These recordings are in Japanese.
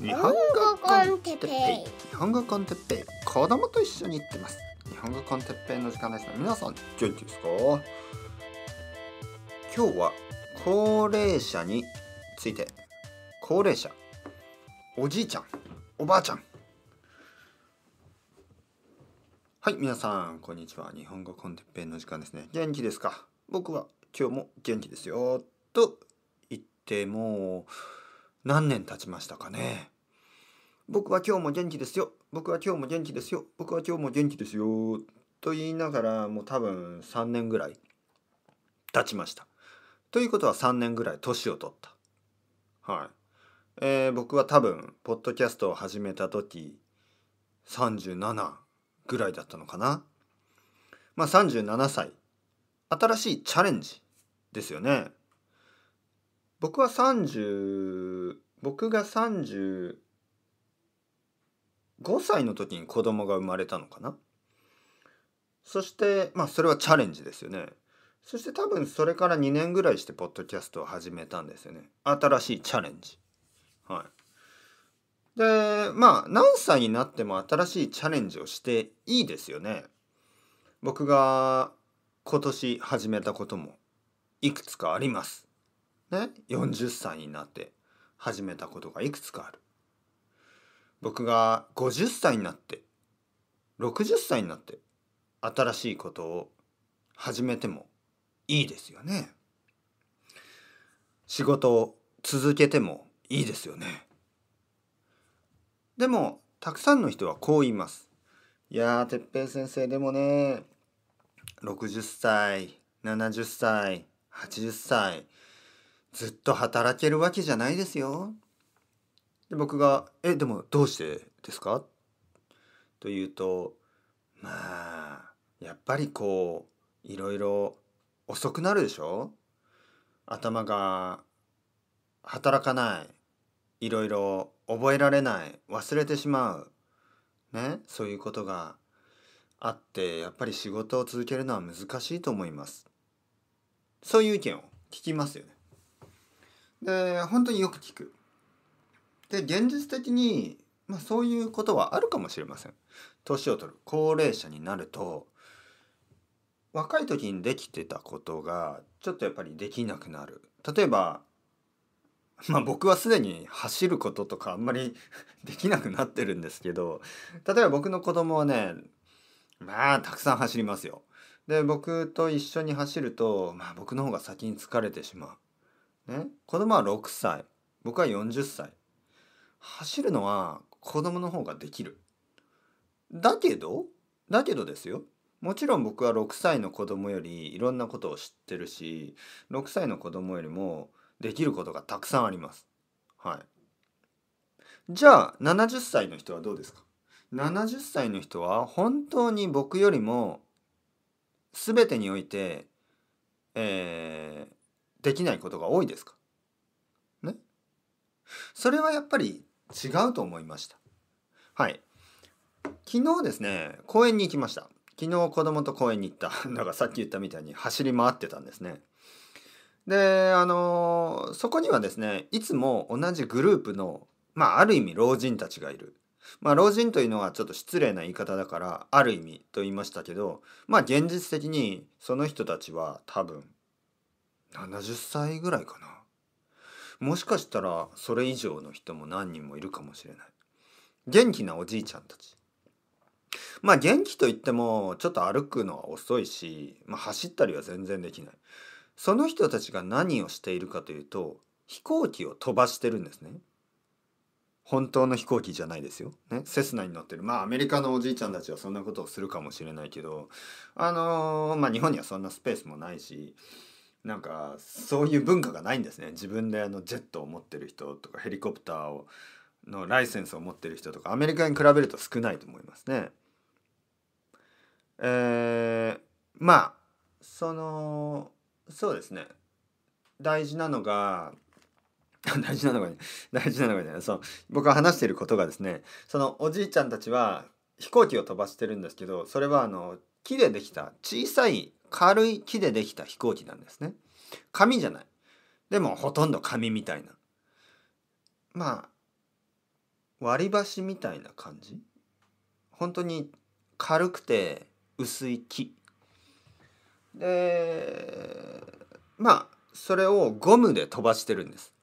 日本語コンテッペイ日本語コンテッペイ子供と一緒に行ってます日本語コンテッペイの時間ですね皆さん元気ですか今日は高齢者について高齢者おじいちゃんおばあちゃんはい皆さんこんにちは日本語コンテッペイの時間ですね元気ですか僕は今日も元気ですよと言ってもう何年経ちましたかね。僕は今日も元気ですよ。僕は今日も元気ですよ。僕は今日も元気ですよ。と言いながらもう多分3年ぐらい経ちました。ということは3年ぐらい年を取った。はい。えー、僕は多分ポッドキャストを始めた時37ぐらいだったのかな。まあ37歳。新しいチャレンジですよね。僕は30僕が35歳の時に子供が生まれたのかなそしてまあそれはチャレンジですよねそして多分それから2年ぐらいしてポッドキャストを始めたんですよね新しいチャレンジはいでまあ何歳になっても新しいチャレンジをしていいですよね僕が今年始めたこともいくつかありますね、40歳になって始めたことがいくつかある。僕が50歳になって、60歳になって、新しいことを始めてもいいですよね。仕事を続けてもいいですよね。でも、たくさんの人はこう言います。いやー、てっぺい先生、でもね、60歳、70歳、80歳、ずっと働けるわけじゃないですよ。で僕が「えでもどうしてですか?」と言うとまあやっぱりこういろいろ遅くなるでしょ頭が働かないいろいろ覚えられない忘れてしまうねそういうことがあってやっぱり仕事を続けるのは難しいと思いますそういう意見を聞きますよねで本当によく聞く。で現実的に、まあ、そういうことはあるかもしれません。年を取る高齢者になると若い時にできてたことがちょっとやっぱりできなくなる。例えばまあ僕はすでに走ることとかあんまり できなくなってるんですけど例えば僕の子供はねまあたくさん走りますよ。で僕と一緒に走ると、まあ、僕の方が先に疲れてしまう。ね、子供は6歳僕は40歳走るのは子供の方ができるだけどだけどですよもちろん僕は6歳の子供よりいろんなことを知ってるし6歳の子供よりもできることがたくさんありますはいじゃあ70歳の人はどうですか70歳の人は本当に僕よりも全てにおいて、えー、できないことが多いですかねそれはやっぱり違うと思いました。はい。昨日ですね、公園に行きました。昨日子供と公園に行った。だ からさっき言ったみたいに走り回ってたんですね。で、あのー、そこにはですね、いつも同じグループの、まあある意味老人たちがいる。まあ老人というのはちょっと失礼な言い方だから、ある意味と言いましたけど、まあ現実的にその人たちは多分70歳ぐらいかなもしかしたらそれ以上の人も何人もいるかもしれない元気なおじいちゃんたちまあ元気といってもちょっと歩くのは遅いし、まあ、走ったりは全然できないその人たちが何をしているかというと飛行機を飛ばしてるんですね本当の飛行機じゃないですよ。ね。セスナに乗ってる。まあアメリカのおじいちゃんたちはそんなことをするかもしれないけど、あのー、まあ日本にはそんなスペースもないし、なんかそういう文化がないんですね自分であのジェットを持ってる人とかヘリコプターをのライセンスを持ってる人とかアメリカに比べると少ないと思いますね。えー、まあそのそうですね大事なのが大事なのが、ね、大事なのがねそう僕が話していることがですねそのおじいちゃんたちは飛行機を飛ばしてるんですけどそれはあの木でできた小さい軽い木でできた飛行機なんですね。紙じゃない。でもほとんど紙みたいな。まあ割り箸みたいな感じ本当に軽くて薄い木でまあそれをゴムで飛ばしてるんです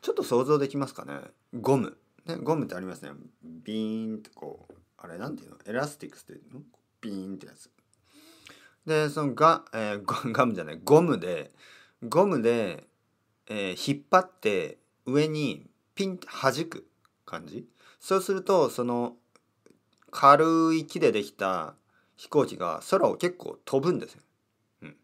ちょっと想像できますかねゴムねゴムってありますねビーンってこうあれなんていうのエラスティックスっていうのピーンってやつ。でそのガ,、えー、ガムじゃないゴムでゴムで、えー、引っ張って上にピンって弾く感じそうするとその軽い木でできた飛行機が空を結構飛ぶんですよ。うん、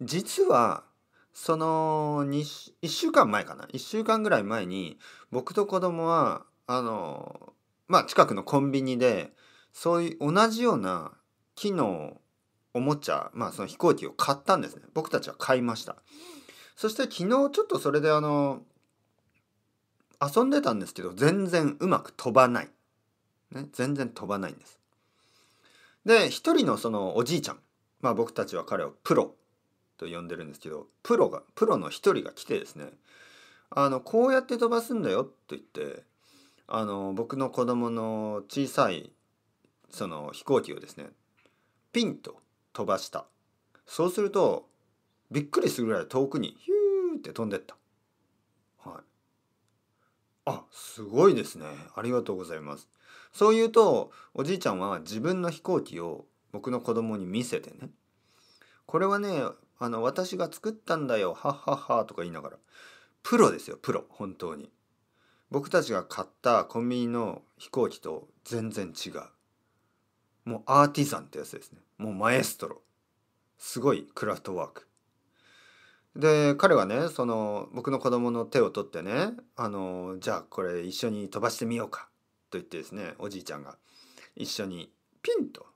実はその1週間前かな1週間ぐらい前に僕と子供はあのまあ近くのコンビニでそういう同じような機能おもちゃまあその飛行機を買ったんですね僕たちは買いましたそして昨日ちょっとそれであの遊んでたんですけど全然うまく飛ばない、ね、全然飛ばないんですで一人のそのおじいちゃんまあ僕たちは彼をプロと呼んでるんですけどプロがプロの一人が来てですねあのこうやって飛ばすんだよと言ってあの僕の子供の小さいその飛行機をですねピンと飛ばしたそうするとびっくりするぐらい遠くにヒューって飛んでったはいあすごいですねありがとうございますそう言うとおじいちゃんは自分の飛行機を僕の子供に見せてねこれはねあの私が作ったんだよはッはッはとか言いながらプロですよプロ本当に僕たちが買ったコンビニの飛行機と全然違うもうアーティザンってやつですねもうマエストロすごいクラフトワークで彼はねその僕の子供の手を取ってねあのじゃあこれ一緒に飛ばしてみようかと言ってですねおじいちゃんが一緒にピンと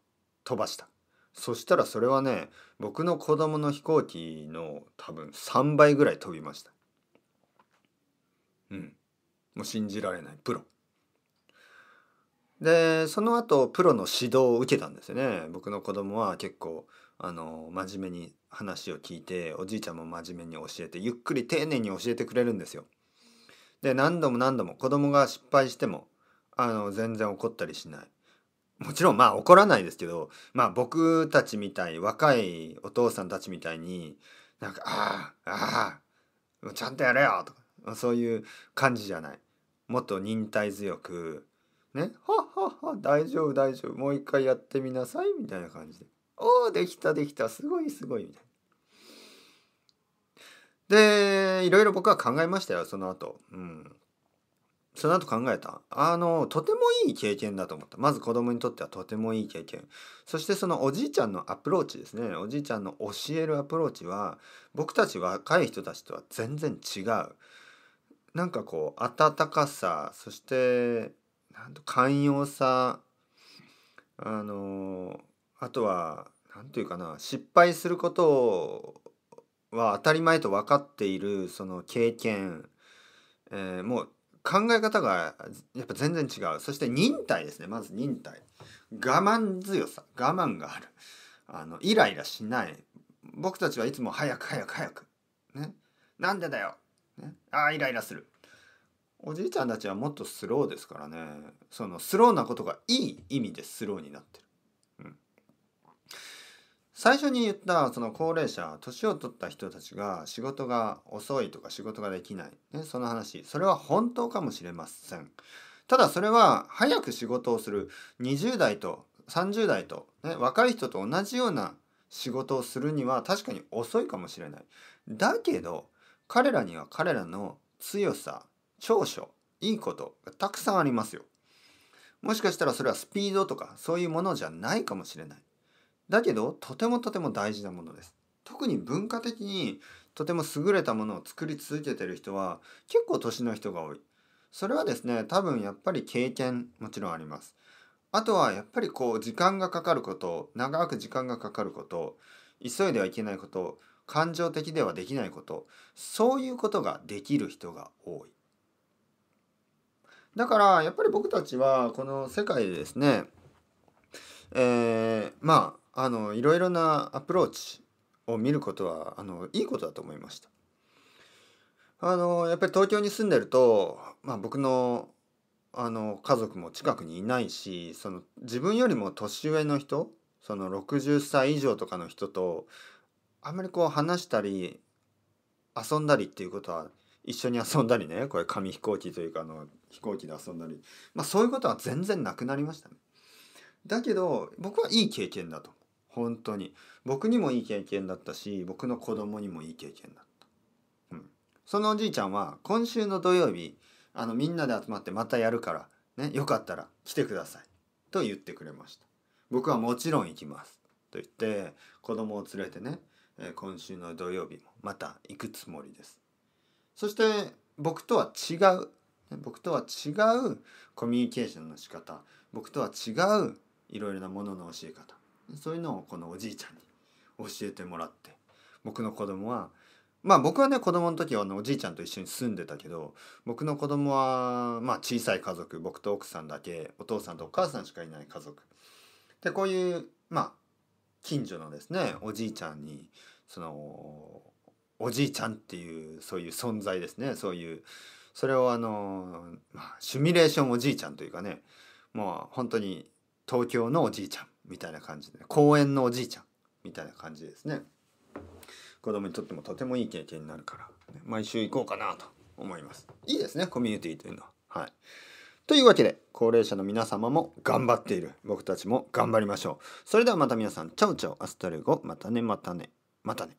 飛ばしたそしたらそれはね僕の子供の飛行機の多分3倍ぐらい飛びましたうんもう信じられないプロでその後プロの指導を受けたんですよね僕の子供は結構あの真面目に話を聞いておじいちゃんも真面目に教えてゆっくり丁寧に教えてくれるんですよ。で何度も何度も子供が失敗してもあの全然怒ったりしない。もちろんまあ怒らないですけど、まあ、僕たちみたい若いお父さんたちみたいになんか「ああああちゃんとやれよ」とかそういう感じじゃない。もっと忍耐強くね、はっはっは、大丈夫大丈夫、もう一回やってみなさい、みたいな感じで。おお、できたできた、すごいすごい、みたいな。で、いろいろ僕は考えましたよ、その後。うん。その後考えた。あの、とてもいい経験だと思った。まず子供にとってはとてもいい経験。そしてそのおじいちゃんのアプローチですね。おじいちゃんの教えるアプローチは、僕たち若い人たちとは全然違う。なんかこう、温かさ、そしてなんと寛容さあのあとは何て言うかな失敗することは当たり前と分かっているその経験、えー、もう考え方がやっぱ全然違うそして忍耐ですねまず忍耐我慢強さ我慢があるあのイライラしない僕たちはいつも早く早く早くねなんでだよ、ね、ああイライラするおじいちゃんたちはもっとスローですからねそのスローなことがいい意味でスローになってる、うん、最初に言ったその高齢者年を取った人たちが仕事が遅いとか仕事ができない、ね、その話それは本当かもしれませんただそれは早く仕事をする20代と30代と、ね、若い人と同じような仕事をするには確かに遅いかもしれないだけど彼らには彼らの強さ長所いいことがたくさんありますよもしかしたらそれはスピードとかそういうものじゃないかもしれないだけどとてもとても大事なものです特に文化的にとても優れたものを作り続けてる人は結構年の人が多いそれはですね多分やっぱり経験もちろんありますあとはやっぱりこう時間がかかること長く時間がかかること急いではいけないこと感情的ではできないことそういうことができる人が多いだからやっぱり僕たちはこの世界でですね、えー、まああのいろいろなアプローチを見ることはあのいいことだと思いました。あのやっぱり東京に住んでると、まあ、僕のあの家族も近くにいないしその自分よりも年上の人その60歳以上とかの人とあんまりこう話したり遊んだりっていうことは一緒に遊んだりねこれ紙飛行機というかあの飛行機で遊んだり、まあ、そういうことは全然なくなりましたね。だけど僕はいい経験だと本当に僕にもいい経験だったし僕の子供にもいい経験だった、うん、そのおじいちゃんは今週の土曜日あのみんなで集まってまたやるから、ね、よかったら来てくださいと言ってくれました僕はもちろん行きますと言って子供を連れてね今週の土曜日もまた行くつもりですそして僕とは違う僕とは違うコミュニケーションの仕方僕とは違ういろいろなものの教え方そういうのをこのおじいちゃんに教えてもらって僕の子供はまあ僕はね子供の時はおじいちゃんと一緒に住んでたけど僕の子供はまあ小さい家族僕と奥さんだけお父さんとお母さんしかいない家族でこういうまあ近所のですねおじいちゃんにそのおじいちゃんっていうそういう存在ですねそういうそれをあのシミュレーションおじいちゃんというかねもう本当に東京のおじいちゃんみたいな感じで、ね、公園のおじいちゃんみたいな感じですね子供にとってもとてもいい経験になるから、毎週行こうかなと思いますいいですねコミュニティというのははいというわけで高齢者の皆様も頑張っている僕たちも頑張りましょうそれではまた皆さんチャオチャオアスタルゴまたねまたねまたね